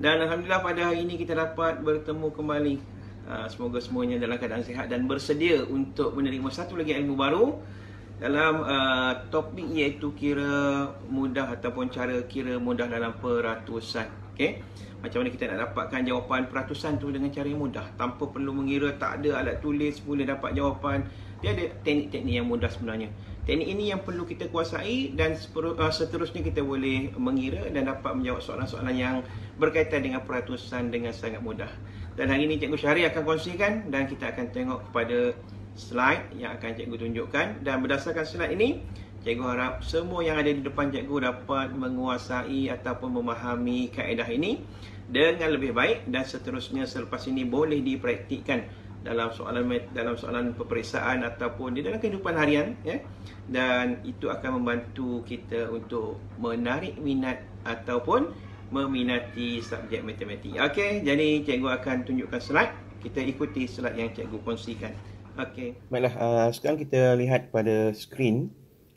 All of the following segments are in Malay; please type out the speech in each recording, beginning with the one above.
Dan Alhamdulillah pada hari ini kita dapat bertemu kembali ah, Semoga semuanya dalam keadaan sehat dan bersedia untuk menerima satu lagi ilmu baru Dalam ah, topik iaitu kira mudah ataupun cara kira mudah dalam peratusan okay? Macam mana kita nak dapatkan jawapan peratusan tu dengan cara yang mudah Tanpa perlu mengira tak ada alat tulis boleh dapat jawapan Dia ada teknik-teknik yang mudah sebenarnya Teknik ini yang perlu kita kuasai dan uh, seterusnya kita boleh mengira dan dapat menjawab soalan-soalan yang berkaitan dengan peratusan dengan sangat mudah. Dan hari ini Cikgu Syahri akan kongsikan dan kita akan tengok kepada slide yang akan Cikgu tunjukkan. Dan berdasarkan slide ini, Cikgu harap semua yang ada di depan Cikgu dapat menguasai ataupun memahami kaedah ini dengan lebih baik dan seterusnya selepas ini boleh dipraktikkan dalam soalan dalam soalan peperiksaan ataupun di dalam kehidupan harian ya dan itu akan membantu kita untuk menarik minat ataupun meminati subjek matematik. Okey, jadi cikgu akan tunjukkan slide. Kita ikuti slide yang cikgu kongsikan. Okey. Baiklah, uh, sekarang kita lihat pada skrin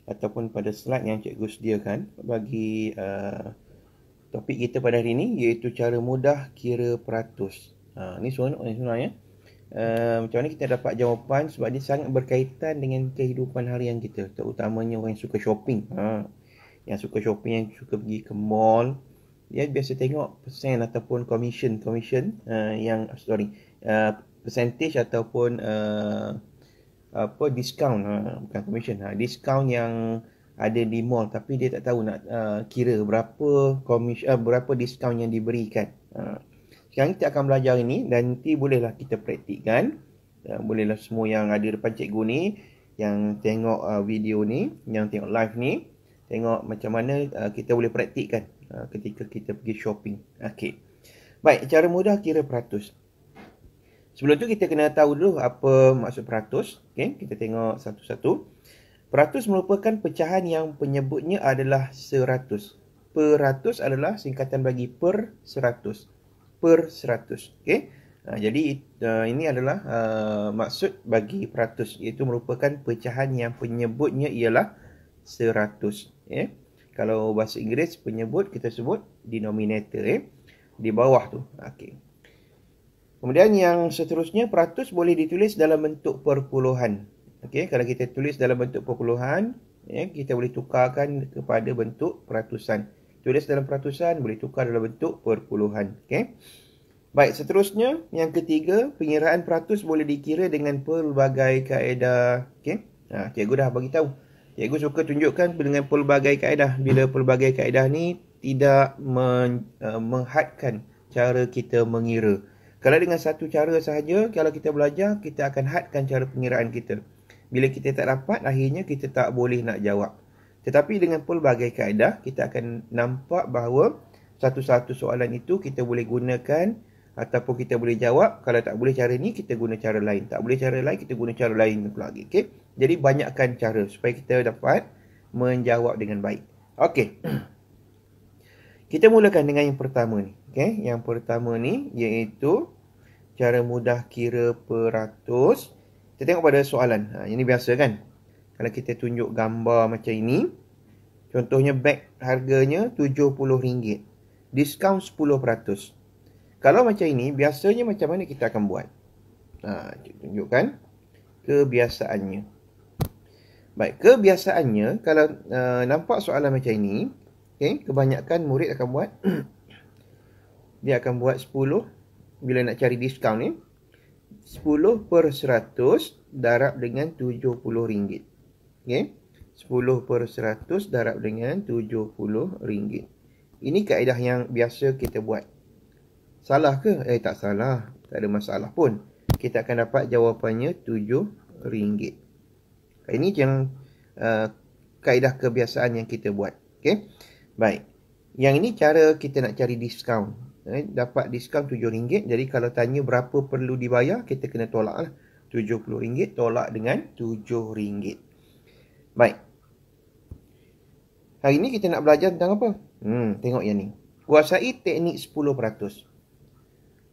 ataupun pada slide yang cikgu sediakan bagi uh, topik kita pada hari ini iaitu cara mudah kira peratus. Ha, uh, ni soalan ni sebenarnya. Soal, Eh, macam mana kita dapat jawapan sebab dia sangat berkaitan dengan kehidupan harian kita terutamanya orang yang suka shopping ha. yang suka shopping yang suka pergi ke mall dia biasa tengok persen ataupun commission commission uh, yang sorry uh, percentage ataupun uh, apa discount ha. bukan commission ha. discount yang ada di mall tapi dia tak tahu nak uh, kira berapa commission uh, berapa discount yang diberikan ha. Sekarang kita akan belajar ini dan nanti bolehlah kita praktikkan. Uh, bolehlah semua yang ada depan cikgu ni, yang tengok uh, video ni, yang tengok live ni, tengok macam mana uh, kita boleh praktikkan uh, ketika kita pergi shopping. Okey. Baik, cara mudah kira peratus. Sebelum tu kita kena tahu dulu apa maksud peratus. Okey, kita tengok satu-satu. Peratus merupakan pecahan yang penyebutnya adalah seratus. Peratus adalah singkatan bagi per seratus per seratus, Okay? Ha, ah, jadi uh, ini adalah uh, maksud bagi peratus iaitu merupakan pecahan yang penyebutnya ialah seratus. Yeah? Kalau bahasa Inggeris penyebut kita sebut denominator eh? di bawah tu. Okay. Kemudian yang seterusnya peratus boleh ditulis dalam bentuk perpuluhan. Okay, kalau kita tulis dalam bentuk perpuluhan, ya, kita boleh tukarkan kepada bentuk peratusan tulis dalam peratusan, boleh tukar dalam bentuk perpuluhan. Okay? Baik, seterusnya, yang ketiga, pengiraan peratus boleh dikira dengan pelbagai kaedah. Okay? Ha, cikgu dah bagi tahu. Cikgu suka tunjukkan dengan pelbagai kaedah. Bila pelbagai kaedah ni tidak men, uh, menghadkan cara kita mengira. Kalau dengan satu cara sahaja, kalau kita belajar, kita akan hadkan cara pengiraan kita. Bila kita tak dapat, akhirnya kita tak boleh nak jawab. Tetapi dengan pelbagai kaedah, kita akan nampak bahawa satu-satu soalan itu kita boleh gunakan ataupun kita boleh jawab. Kalau tak boleh cara ni, kita guna cara lain. Tak boleh cara lain, kita guna cara lain pula lagi. Okay? Jadi, banyakkan cara supaya kita dapat menjawab dengan baik. Okey. kita mulakan dengan yang pertama ni. Okay? Yang pertama ni iaitu cara mudah kira peratus. Kita tengok pada soalan. Ha, ini biasa kan? Kalau kita tunjuk gambar macam ini. Contohnya beg harganya RM70. Diskaun 10%. Kalau macam ini, biasanya macam mana kita akan buat? Ha, tunjukkan kebiasaannya. Baik, kebiasaannya kalau uh, nampak soalan macam ini, okay, kebanyakan murid akan buat. dia akan buat 10 bila nak cari diskaun ni. 10 per 100 darab dengan RM70. Okay. 10 per 100 darab dengan 70 ringgit. Ini kaedah yang biasa kita buat. Salah ke? Eh tak salah. Tak ada masalah pun. Kita akan dapat jawapannya 7 ringgit. Ini yang uh, kaedah kebiasaan yang kita buat. Okay. Baik. Yang ini cara kita nak cari diskaun. Eh, dapat diskaun RM7. Jadi kalau tanya berapa perlu dibayar, kita kena tolak lah. RM70. Tolak dengan RM7. Baik. Hari ini kita nak belajar tentang apa? Hmm, tengok yang ni. Kuasai teknik 10%.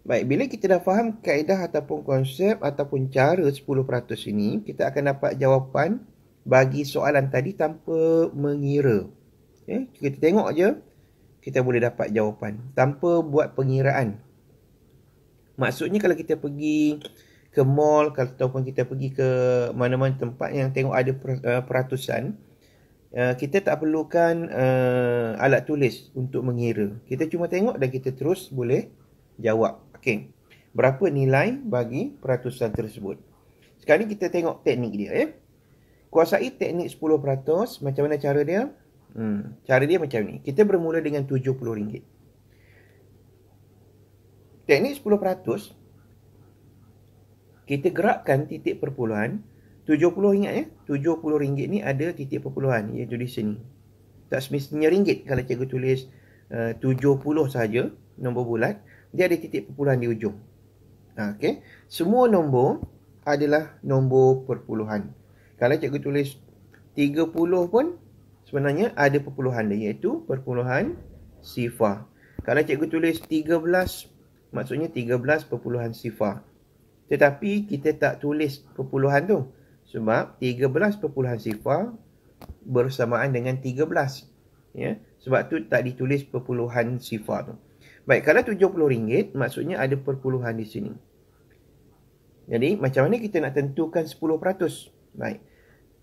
Baik, bila kita dah faham kaedah ataupun konsep ataupun cara 10% ini, kita akan dapat jawapan bagi soalan tadi tanpa mengira. Eh, kita tengok je, kita boleh dapat jawapan tanpa buat pengiraan. Maksudnya kalau kita pergi ke mall ataupun kita pergi ke mana-mana tempat yang tengok ada eh, peratusan Uh, kita tak perlukan uh, alat tulis untuk mengira. Kita cuma tengok dan kita terus boleh jawab. Okey. Berapa nilai bagi peratusan tersebut? Sekarang ni kita tengok teknik dia ya. Eh? Kuasai teknik 10%, macam mana cara dia? Hmm, cara dia macam ni. Kita bermula dengan RM70. Teknik kita gerakkan titik perpuluhan 70 ingat ya 70 ringgit ni ada titik perpuluhan iaitu di sini tak semestinya ringgit kalau cikgu tulis uh, 70 saja nombor bulat dia ada titik perpuluhan di ujung ha, okay. semua nombor adalah nombor perpuluhan kalau cikgu tulis 30 pun sebenarnya ada perpuluhan dia iaitu perpuluhan sifar kalau cikgu tulis 13 maksudnya 13 perpuluhan sifar tetapi kita tak tulis perpuluhan tu. Sebab 13 perpuluhan sifar bersamaan dengan 13. Ya? Sebab tu tak ditulis perpuluhan sifar tu. Baik, kalau RM70, maksudnya ada perpuluhan di sini. Jadi, macam mana kita nak tentukan 10%? Baik.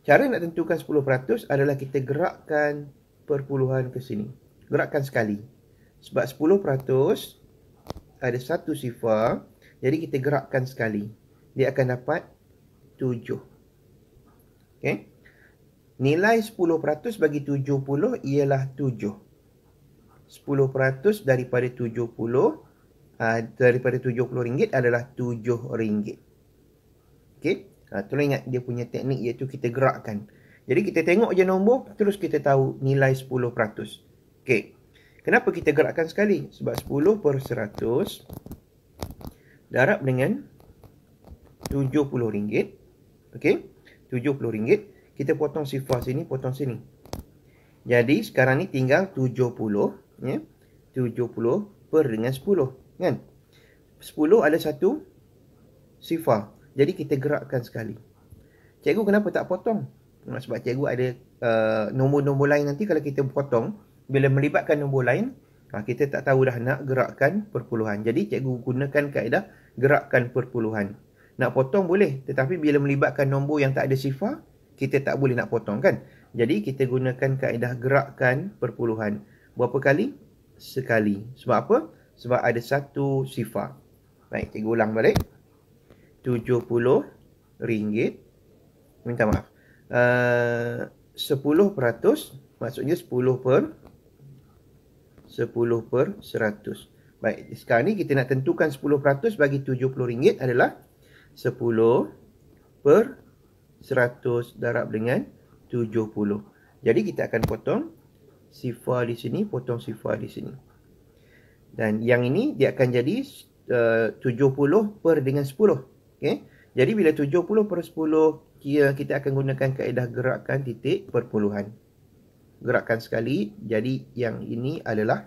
Cara nak tentukan 10% adalah kita gerakkan perpuluhan ke sini. Gerakkan sekali. Sebab 10% ada satu sifar jadi kita gerakkan sekali. Dia akan dapat 7. Okay. Nilai 10% bagi 70 ialah 7. 10% daripada 70 uh, ah, daripada 70 ringgit adalah 7 ringgit. Okay, Ha, ah, tolong lah ingat dia punya teknik iaitu kita gerakkan. Jadi kita tengok je nombor terus kita tahu nilai 10%. Okay, Kenapa kita gerakkan sekali? Sebab 10 per 100 darab dengan RM70. Okey. RM70. Kita potong sifar sini, potong sini. Jadi sekarang ni tinggal RM70. Ya. Yeah? RM70 per dengan RM10. Kan? RM10 ada satu sifar. Jadi kita gerakkan sekali. Cikgu kenapa tak potong? Sebab cikgu ada uh, nombor-nombor uh, lain nanti kalau kita potong. Bila melibatkan nombor lain, Ha, kita tak tahu dah nak gerakkan perpuluhan. Jadi cikgu gunakan kaedah gerakkan perpuluhan. Nak potong boleh, tetapi bila melibatkan nombor yang tak ada sifar, kita tak boleh nak potong kan? Jadi kita gunakan kaedah gerakkan perpuluhan. Berapa kali? Sekali. Sebab apa? Sebab ada satu sifar. Baik, cikgu ulang balik. RM70. Minta maaf. Eh, uh, 10% maksudnya 10 per 10 per 100. Baik, sekarang ni kita nak tentukan 10% bagi RM70 adalah 10 per 100 darab dengan 70. Jadi kita akan potong sifar di sini, potong sifar di sini. Dan yang ini dia akan jadi eh, uh, 70 per dengan 10. Okay? Jadi bila 70 per 10, kita akan gunakan kaedah gerakan titik perpuluhan gerakan sekali. Jadi yang ini adalah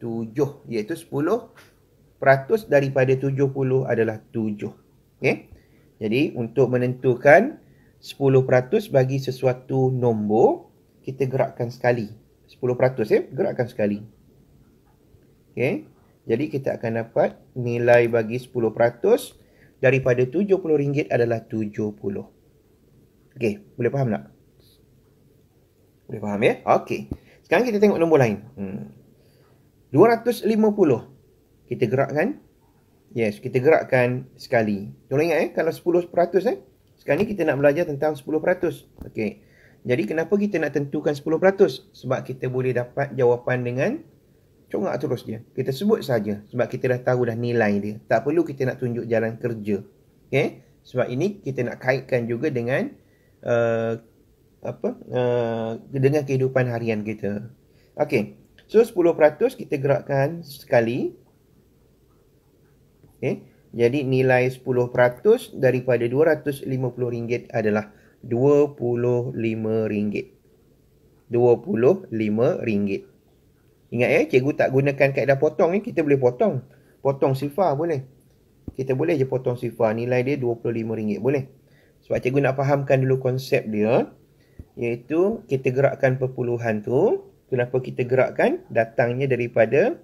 7 iaitu 10% daripada 70 adalah 7. Okay. Jadi untuk menentukan 10% bagi sesuatu nombor, kita gerakkan sekali. 10% ya, eh? gerakkan sekali. Okay. Jadi kita akan dapat nilai bagi 10% daripada rm ringgit adalah RM70. Okey, boleh faham tak? Boleh faham ya? Okey. Sekarang kita tengok nombor lain. Hmm. 250. Kita gerakkan. Yes, kita gerakkan sekali. Tolong ingat ya, eh? kalau 10% eh. Sekarang ni kita nak belajar tentang 10%. Okey. Jadi kenapa kita nak tentukan 10%? Sebab kita boleh dapat jawapan dengan congak terus dia. Kita sebut saja sebab kita dah tahu dah nilai dia. Tak perlu kita nak tunjuk jalan kerja. Okey. Sebab ini kita nak kaitkan juga dengan uh, apa uh, dengan kehidupan harian kita. Okey. So 10% kita gerakkan sekali. Okey. Jadi nilai 10% daripada RM250 adalah RM25. RM25. Ingat ya, cikgu tak gunakan kaedah potong ni, eh, kita boleh potong. Potong sifar boleh. Kita boleh je potong sifar. Nilai dia RM25 boleh. Sebab cikgu nak fahamkan dulu konsep dia iaitu kita gerakkan perpuluhan tu kenapa kita gerakkan datangnya daripada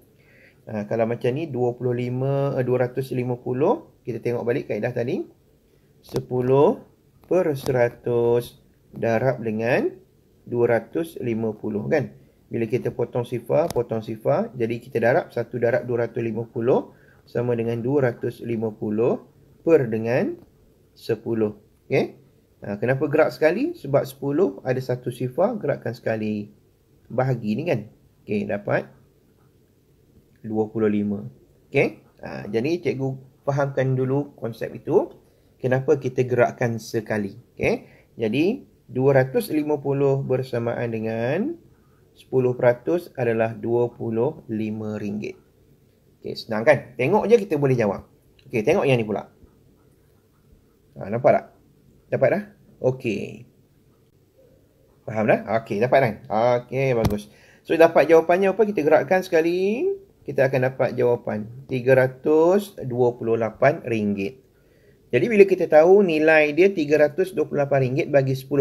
uh, kalau macam ni 25 250 eh, kita tengok balik kaedah tadi 10 per 100 darab dengan 250 kan bila kita potong sifar potong sifar jadi kita darab satu darab 250 sama dengan 250 per dengan 10 Okay? Ah, kenapa gerak sekali? Sebab 10 ada satu sifar gerakkan sekali bahagi ni kan. Okey, dapat 25. Okey? Ha, jadi cikgu fahamkan dulu konsep itu. Kenapa kita gerakkan sekali. Okey? Jadi 250 bersamaan dengan 10% adalah RM25. Okey, senang kan? Tengok je kita boleh jawab. Okey, tengok yang ni pula. Ha, nampak tak? Dapat dah? Okey. Faham dah? Okey, dapat dah? Kan? Okey, bagus. So, dapat jawapannya apa? Kita gerakkan sekali. Kita akan dapat jawapan. RM328. Jadi, bila kita tahu nilai dia RM328 bagi 10%.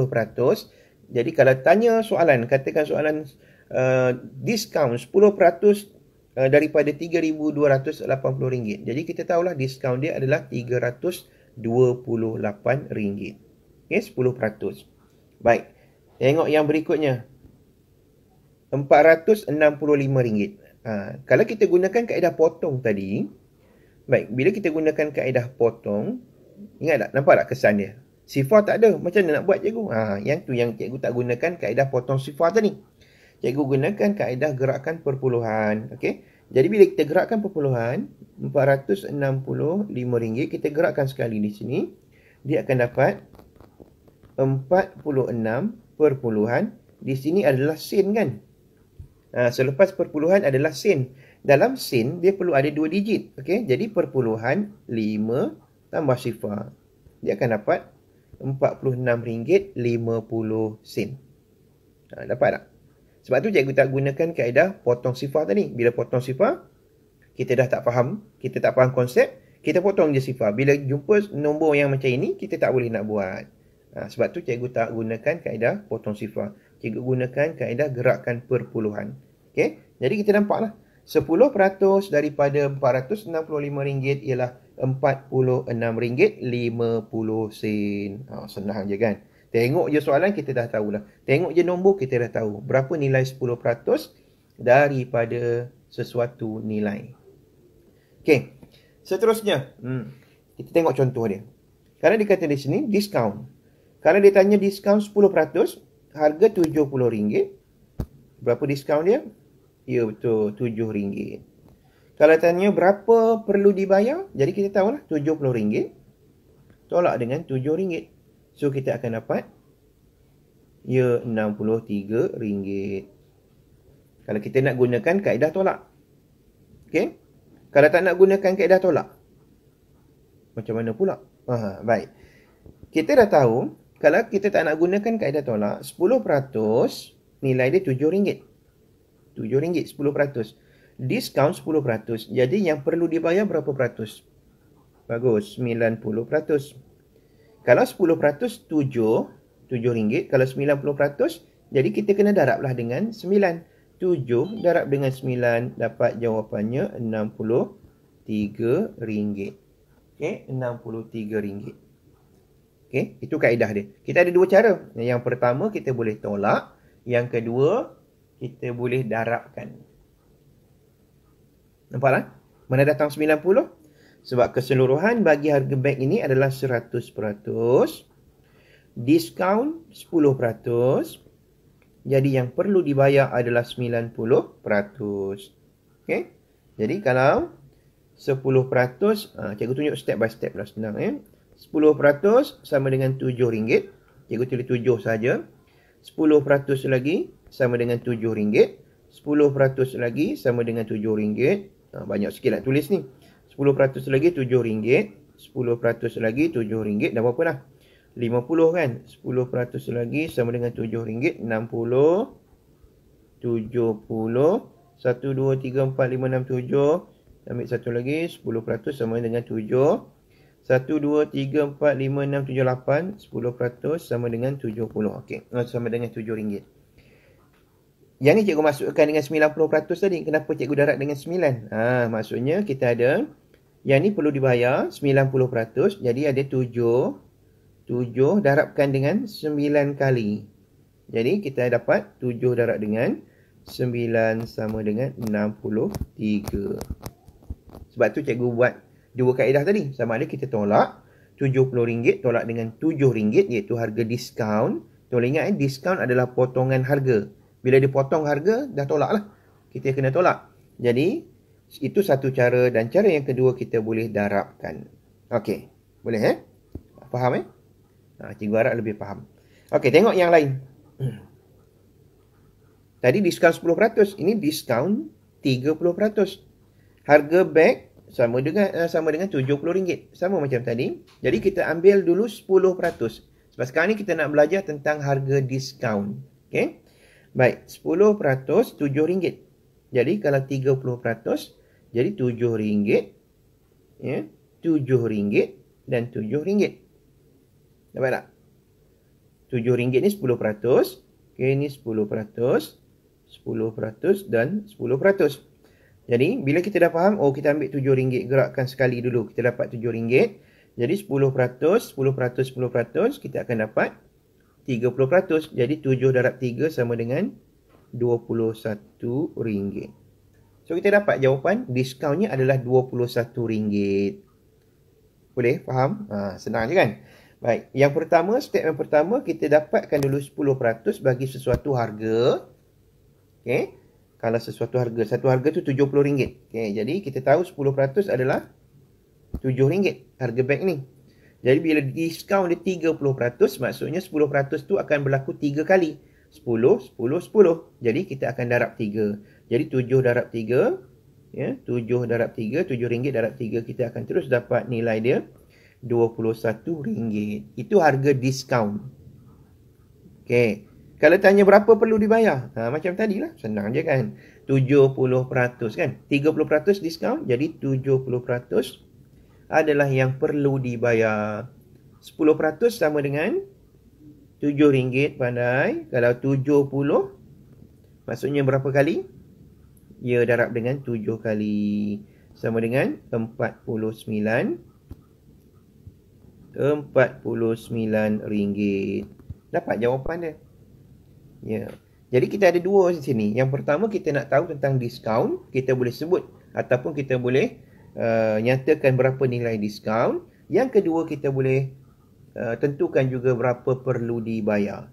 Jadi, kalau tanya soalan, katakan soalan uh, diskaun 10% uh, daripada RM3,280. Jadi, kita tahulah diskaun dia adalah RM328. RM28. Okey, 10%. Baik. Tengok yang berikutnya. RM465. Ha, kalau kita gunakan kaedah potong tadi, baik, bila kita gunakan kaedah potong, ingat tak? Nampak tak kesan dia? Sifar tak ada. Macam mana nak buat cikgu? Ha, yang tu yang cikgu tak gunakan kaedah potong sifar tadi. Cikgu gunakan kaedah gerakan perpuluhan. Okey. Jadi bila kita gerakkan perpuluhan RM465 kita gerakkan sekali di sini dia akan dapat 46 perpuluhan di sini adalah sen kan. Ha, selepas perpuluhan adalah sen. Dalam sen dia perlu ada dua digit. Okey, jadi perpuluhan 5 tambah sifar dia akan dapat RM46.50 sen. Ha, dapat tak? Sebab tu cikgu tak gunakan kaedah potong sifar tadi. Bila potong sifar, kita dah tak faham, kita tak faham konsep, kita potong je sifar. Bila jumpa nombor yang macam ini, kita tak boleh nak buat. Ha, sebab tu cikgu tak gunakan kaedah potong sifar. Cikgu gunakan kaedah gerakan perpuluhan. Okay? Jadi kita nampak lah. 10% daripada RM465 ialah RM46.50. Ha, senang je kan? Tengok je soalan kita dah tahulah. Tengok je nombor kita dah tahu. Berapa nilai 10% daripada sesuatu nilai. Okay. Seterusnya. Hmm. Kita tengok contoh dia. Kalau dia kata di sini, discount. Kalau dia tanya diskaun 10%, harga RM70. Berapa discount dia? Ya betul, RM7. Kalau tanya berapa perlu dibayar, jadi kita tahulah RM70. Tolak dengan RM7. So kita akan dapat ia ya, RM63. Kalau kita nak gunakan kaedah tolak. okay? Kalau tak nak gunakan kaedah tolak. Macam mana pula? Aha, baik. Kita dah tahu kalau kita tak nak gunakan kaedah tolak 10% nilai dia RM7. RM7 10%. Discount 10%. Jadi yang perlu dibayar berapa peratus? Bagus, 90%. Kalau 10% 7, 7 ringgit. Kalau 90%, jadi kita kena daraplah dengan 9. 7 darab dengan 9, dapat jawapannya 63 ringgit. Okay, 63 ringgit. Okay, itu kaedah dia. Kita ada dua cara. Yang pertama, kita boleh tolak. Yang kedua, kita boleh darabkan. Nampaklah? Mana datang 90? Sebab keseluruhan bagi harga beg ini adalah 100%. Diskaun 10%. Jadi yang perlu dibayar adalah 90%. Okay, Jadi kalau 10%, ha, cikgu tunjuk step by step lah senang. Eh. 10% sama dengan RM7. Cikgu tulis 7 saja. 10% lagi sama dengan RM7. 10% lagi sama dengan RM7. Ha, banyak sikit nak tulis ni. 10% lagi RM7. 10% lagi RM7 dah berapa lah? 50 kan? 10% lagi sama dengan RM7. 60. 70. 1, 2, 3, 4, 5, 6, 7. Ambil satu lagi. 10% sama dengan 7. 1, 2, 3, 4, 5, 6, 7, 8. 10% sama dengan 70. Okey. Oh, sama dengan RM7. Yang ni cikgu masukkan dengan 90% tadi. Kenapa cikgu darat dengan sembilan? Ha, maksudnya kita ada yang ni perlu dibayar 90%. Jadi ada 7. 7 darabkan dengan 9 kali. Jadi kita dapat 7 darab dengan 9 sama dengan 63. Sebab tu cikgu buat dua kaedah tadi. Sama ada kita tolak RM70 tolak dengan RM7 iaitu harga diskaun. Tolong ingat eh, diskaun adalah potongan harga. Bila dia potong harga, dah tolak lah. Kita kena tolak. Jadi itu satu cara dan cara yang kedua kita boleh darabkan. Okey. Boleh eh? Faham eh? Ha, cikgu harap lebih faham. Okey, tengok yang lain. Tadi diskaun 10%, ini diskaun 30%. Harga beg sama dengan eh, sama dengan RM70. Sama macam tadi. Jadi kita ambil dulu 10%. Sebab sekarang ni kita nak belajar tentang harga diskaun. Okey. Baik, 10% RM7. Jadi kalau 30% jadi tujuh ringgit. Ya. Tujuh ringgit dan tujuh ringgit. Dapat tak? Tujuh ringgit ni sepuluh peratus. Okey, ni sepuluh peratus. Sepuluh peratus dan sepuluh peratus. Jadi, bila kita dah faham, oh kita ambil tujuh ringgit, gerakkan sekali dulu. Kita dapat tujuh ringgit. Jadi, sepuluh peratus, sepuluh peratus, sepuluh peratus, kita akan dapat tiga puluh peratus. Jadi, tujuh darab tiga sama dengan dua puluh satu ringgit. So kita dapat jawapan diskaunnya adalah RM21. Boleh faham? Ha, senang je kan? Baik, yang pertama, step yang pertama kita dapatkan dulu 10% bagi sesuatu harga. okay? Kalau sesuatu harga, satu harga tu RM70. okay? jadi kita tahu 10% adalah RM7 harga beg ni. Jadi bila diskaun dia 30%, maksudnya 10% tu akan berlaku 3 kali. 10, 10, 10. Jadi kita akan darab 3. Jadi 7 darab 3 ya, 7 darab 3, 7 ringgit darab 3 kita akan terus dapat nilai dia 21 ringgit. Itu harga diskaun. Okay, Kalau tanya berapa perlu dibayar? Ha, macam tadi lah. Senang je kan. 70% kan. 30% diskaun. Jadi 70% adalah yang perlu dibayar. 10% sama dengan rm ringgit. pandai. Kalau 70, maksudnya berapa kali? ia darab dengan 7 kali sama dengan 49 49 ringgit. Dapat jawapan dia. Ya. Yeah. Jadi kita ada dua di sini. Yang pertama kita nak tahu tentang diskaun, kita boleh sebut ataupun kita boleh uh, nyatakan berapa nilai diskaun. Yang kedua kita boleh uh, tentukan juga berapa perlu dibayar.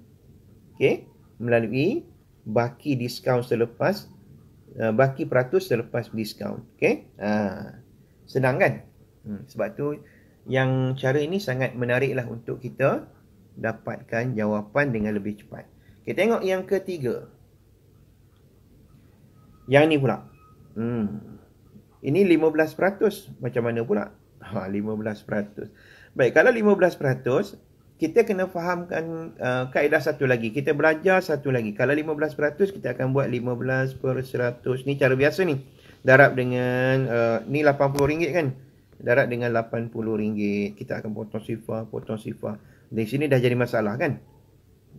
Okey, melalui baki diskaun selepas Eh, baki peratus selepas diskaun. Okay? Ha. Senang kan? Hmm. Sebab tu yang cara ini sangat menariklah untuk kita dapatkan jawapan dengan lebih cepat. Kita okay, tengok yang ketiga. Yang ni pula. Hmm. Ini 15%. Macam mana pula? Ha, 15%. Baik, kalau 15%, kita kena fahamkan uh, kaedah satu lagi. Kita belajar satu lagi. Kalau 15% kita akan buat 15 per 100. Ni cara biasa ni. Darab dengan uh, ni RM80 kan? Darab dengan RM80. Kita akan potong sifar, potong sifar. Di sini dah jadi masalah kan?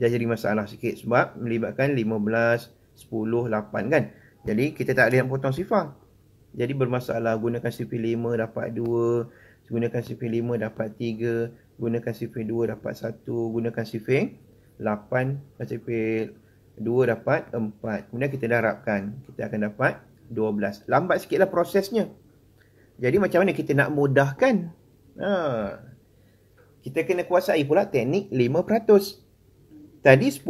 Dah jadi masalah sikit sebab melibatkan 15, 10, 8 kan? Jadi kita tak ada yang potong sifar. Jadi bermasalah gunakan CP5 dapat 2. Gunakan CP5 dapat 3 gunakan sifir 2 dapat 1 gunakan sifir 8 sifir 2 dapat 4 kemudian kita dah harapkan, kita akan dapat 12 lambat sikitlah prosesnya jadi macam mana kita nak mudahkan ha. kita kena kuasai pula teknik 5% tadi 10%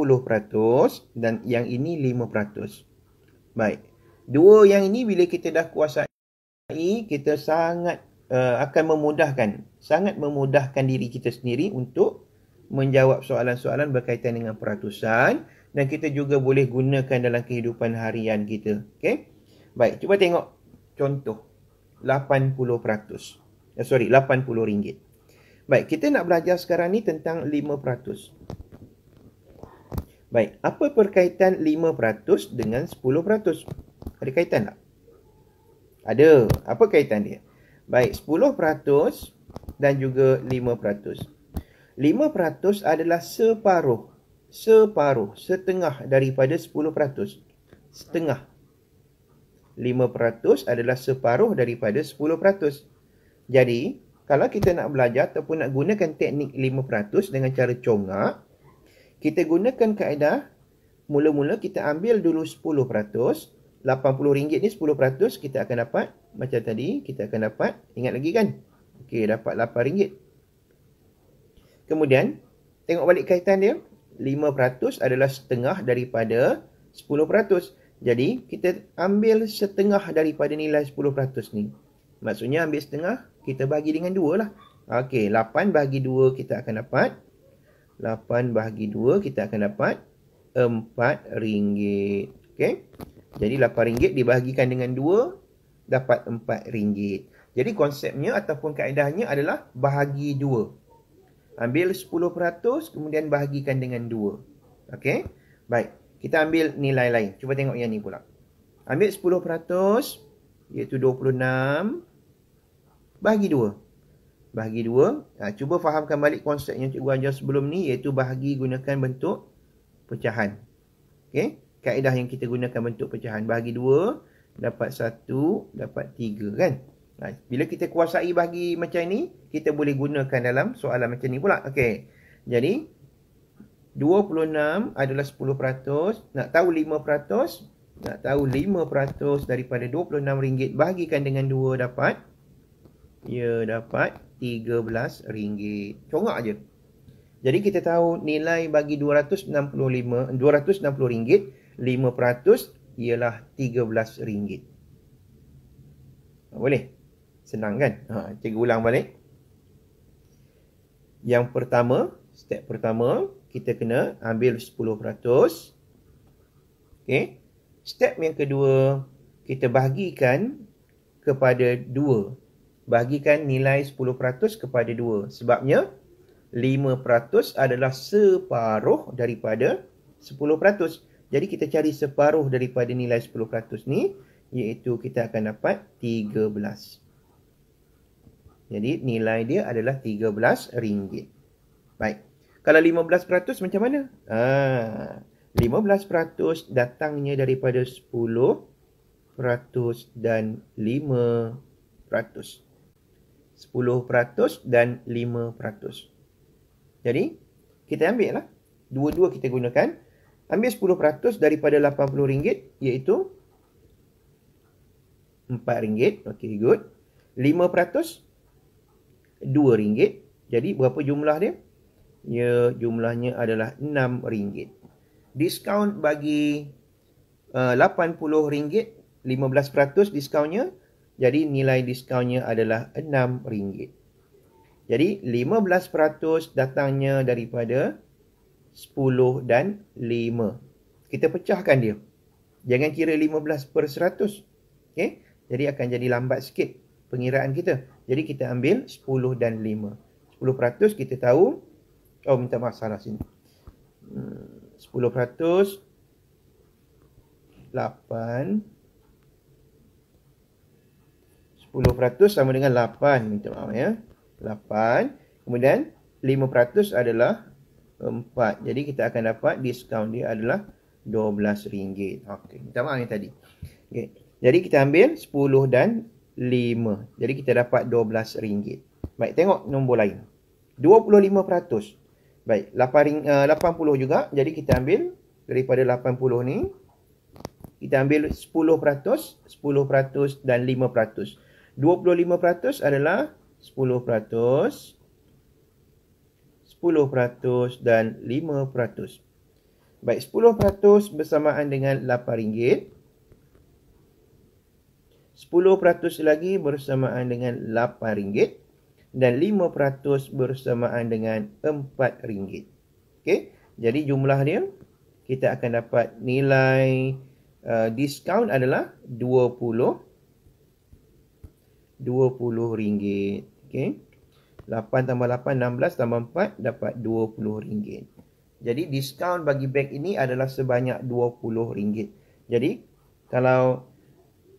dan yang ini 5% baik dua yang ini bila kita dah kuasai kita sangat uh, akan memudahkan sangat memudahkan diri kita sendiri untuk menjawab soalan-soalan berkaitan dengan peratusan dan kita juga boleh gunakan dalam kehidupan harian kita Okay? baik cuba tengok contoh 80 peratus eh, sorry 80 ringgit baik kita nak belajar sekarang ni tentang 5 peratus baik apa perkaitan 5 peratus dengan 10 peratus ada kaitan tak ada apa kaitan dia Baik, 10% dan juga 5%. 5% adalah separuh, separuh, setengah daripada 10%. Setengah. 5% adalah separuh daripada 10%. Jadi, kalau kita nak belajar ataupun nak gunakan teknik 5% dengan cara congak, kita gunakan kaedah mula-mula kita ambil dulu 10%. RM80 ni 10% kita akan dapat macam tadi kita akan dapat ingat lagi kan okey dapat RM8 kemudian tengok balik kaitan dia 5% adalah setengah daripada 10% jadi kita ambil setengah daripada nilai 10% ni maksudnya ambil setengah kita bagi dengan 2 lah okey 8 bahagi 2 kita akan dapat 8 bahagi 2 kita akan dapat RM4 okey jadi RM8 dibahagikan dengan dapat RM4. Jadi konsepnya ataupun kaedahnya adalah bahagi 2. Ambil 10% kemudian bahagikan dengan 2. Okey. Baik. Kita ambil nilai lain. Cuba tengok yang ni pula. Ambil 10% iaitu 26 bahagi 2. Bahagi 2. Ha, cuba fahamkan balik konsep yang cikgu ajar sebelum ni iaitu bahagi gunakan bentuk pecahan. Okey. Kaedah yang kita gunakan bentuk pecahan. Bahagi 2. Bahagi 2 dapat satu, dapat tiga kan. Ha, bila kita kuasai bahagi macam ni, kita boleh gunakan dalam soalan macam ni pula. Okey. Jadi 26 adalah 10%, nak tahu 5%, nak tahu 5% daripada RM26 bahagikan dengan 2 dapat ya dapat RM13. Congak aje. Jadi kita tahu nilai bagi 265 RM260 5% ialah RM13. Boleh? Senang kan? Ha, cikgu ulang balik. Yang pertama, step pertama, kita kena ambil 10%. Okay. Step yang kedua, kita bahagikan kepada 2. Bahagikan nilai 10% kepada 2. Sebabnya, 5% adalah separuh daripada 10%. Jadi kita cari separuh daripada nilai 10% ni iaitu kita akan dapat 13. Jadi nilai dia adalah 13 ringgit. Baik. Kalau 15% macam mana? Ha, 15% datangnya daripada 10% dan 5%. 10% dan 5%. Jadi, kita ambil lah. Dua-dua kita gunakan Ambil 10% daripada RM80 iaitu RM4. Okey, good. 5% RM2. Jadi, berapa jumlah dia? Ya, jumlahnya adalah RM6. Diskaun bagi RM80, uh, 15% diskaunnya. Jadi, nilai diskaunnya adalah RM6. Jadi, 15% datangnya daripada RM6. 10 dan 5. Kita pecahkan dia. Jangan kira 15 per 100. Okay? Jadi akan jadi lambat sikit pengiraan kita. Jadi kita ambil 10 dan 5. 10% kita tahu. Oh, minta maaf salah sini. 10% 8 10% sama dengan 8 minta maaf ya. 8 kemudian 5% adalah 4. Jadi kita akan dapat diskaun dia adalah RM12. Okey, kita maaf yang tadi. Okey. Jadi kita ambil 10 dan 5. Jadi kita dapat RM12. Baik, tengok nombor lain. 25%. Baik, 80 eh, juga. Jadi kita ambil daripada 80 ni kita ambil 10%, 10% dan 5%. 25% adalah 10%, 5%, 10% dan 5%. Baik, 10% bersamaan dengan RM8. 10% lagi bersamaan dengan RM8. Dan 5% bersamaan dengan RM4. Okay, jadi jumlah dia kita akan dapat nilai uh, diskaun adalah RM20. RM20. Okay. 8 tambah 8, 16 tambah 4 dapat RM20. Jadi diskaun bagi beg ini adalah sebanyak RM20. Jadi kalau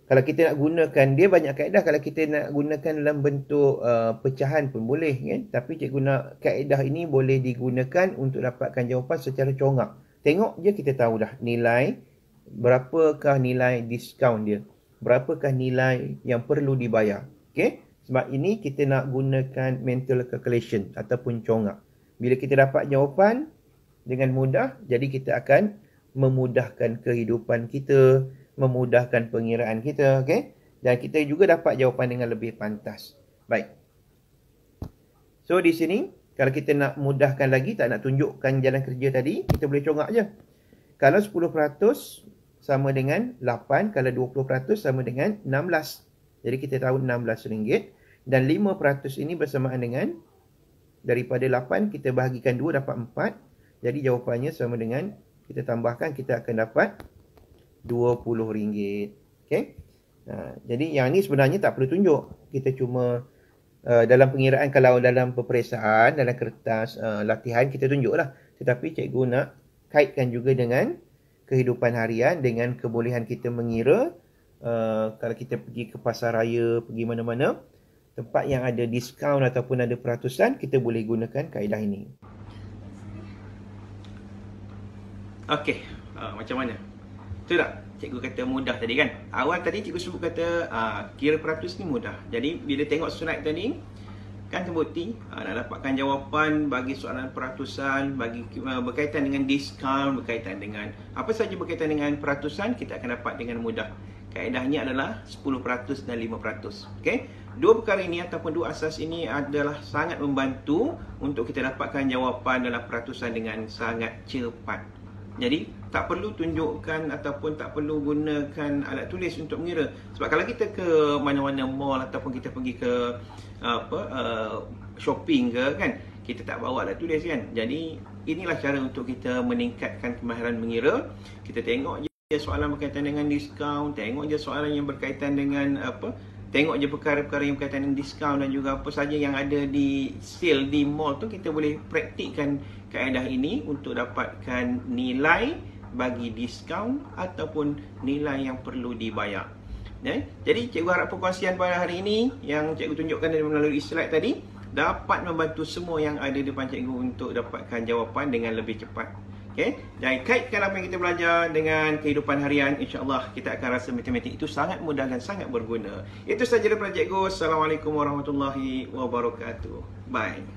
kalau kita nak gunakan, dia banyak kaedah kalau kita nak gunakan dalam bentuk uh, pecahan pun boleh. Kan? Tapi cikgu nak kaedah ini boleh digunakan untuk dapatkan jawapan secara congak. Tengok je kita tahu dah nilai, berapakah nilai diskaun dia. Berapakah nilai yang perlu dibayar. Okay? Sebab ini kita nak gunakan mental calculation ataupun congak. Bila kita dapat jawapan dengan mudah, jadi kita akan memudahkan kehidupan kita, memudahkan pengiraan kita, okay? Dan kita juga dapat jawapan dengan lebih pantas. Baik. So di sini, kalau kita nak mudahkan lagi, tak nak tunjukkan jalan kerja tadi, kita boleh congak je. Kalau 10% sama dengan 8, kalau 20% sama dengan 16. Jadi kita tahu 16 ringgit. Dan 5% ini bersamaan dengan daripada 8 kita bahagikan 2 dapat 4. Jadi jawapannya sama dengan kita tambahkan kita akan dapat RM20. Okay. Ha, jadi yang ini sebenarnya tak perlu tunjuk. Kita cuma uh, dalam pengiraan kalau dalam peperiksaan, dalam kertas uh, latihan kita tunjuklah. Tetapi cikgu nak kaitkan juga dengan kehidupan harian dengan kebolehan kita mengira uh, kalau kita pergi ke pasar raya, pergi mana-mana tempat yang ada diskaun ataupun ada peratusan kita boleh gunakan kaedah ini. Okey, uh, macam mana? Betul tak? Cikgu kata mudah tadi kan? Awal tadi cikgu sebut kata uh, kira peratus ni mudah. Jadi bila tengok sunat tadi kan terbukti uh, nak dapatkan jawapan bagi soalan peratusan bagi uh, berkaitan dengan diskaun berkaitan dengan apa saja berkaitan dengan peratusan kita akan dapat dengan mudah. Kaedahnya adalah 10% dan 5%. Okay dua perkara ini ataupun dua asas ini adalah sangat membantu untuk kita dapatkan jawapan dalam peratusan dengan sangat cepat. Jadi, tak perlu tunjukkan ataupun tak perlu gunakan alat tulis untuk mengira. Sebab kalau kita ke mana-mana mall ataupun kita pergi ke apa uh, shopping ke kan, kita tak bawa alat tulis kan. Jadi, inilah cara untuk kita meningkatkan kemahiran mengira. Kita tengok je soalan berkaitan dengan diskaun, tengok je soalan yang berkaitan dengan apa Tengok je perkara-perkara yang berkaitan dengan diskaun dan juga apa saja yang ada di sale di mall tu kita boleh praktikkan kaedah ini untuk dapatkan nilai bagi diskaun ataupun nilai yang perlu dibayar. Ya. Jadi cikgu harap perkongsian pada hari ini yang cikgu tunjukkan dari melalui slide tadi dapat membantu semua yang ada di depan cikgu untuk dapatkan jawapan dengan lebih cepat okey dan kaitkan apa yang kita belajar dengan kehidupan harian insyaallah kita akan rasa matematik itu sangat mudah dan sangat berguna itu sahaja daripada cikgu assalamualaikum warahmatullahi wabarakatuh bye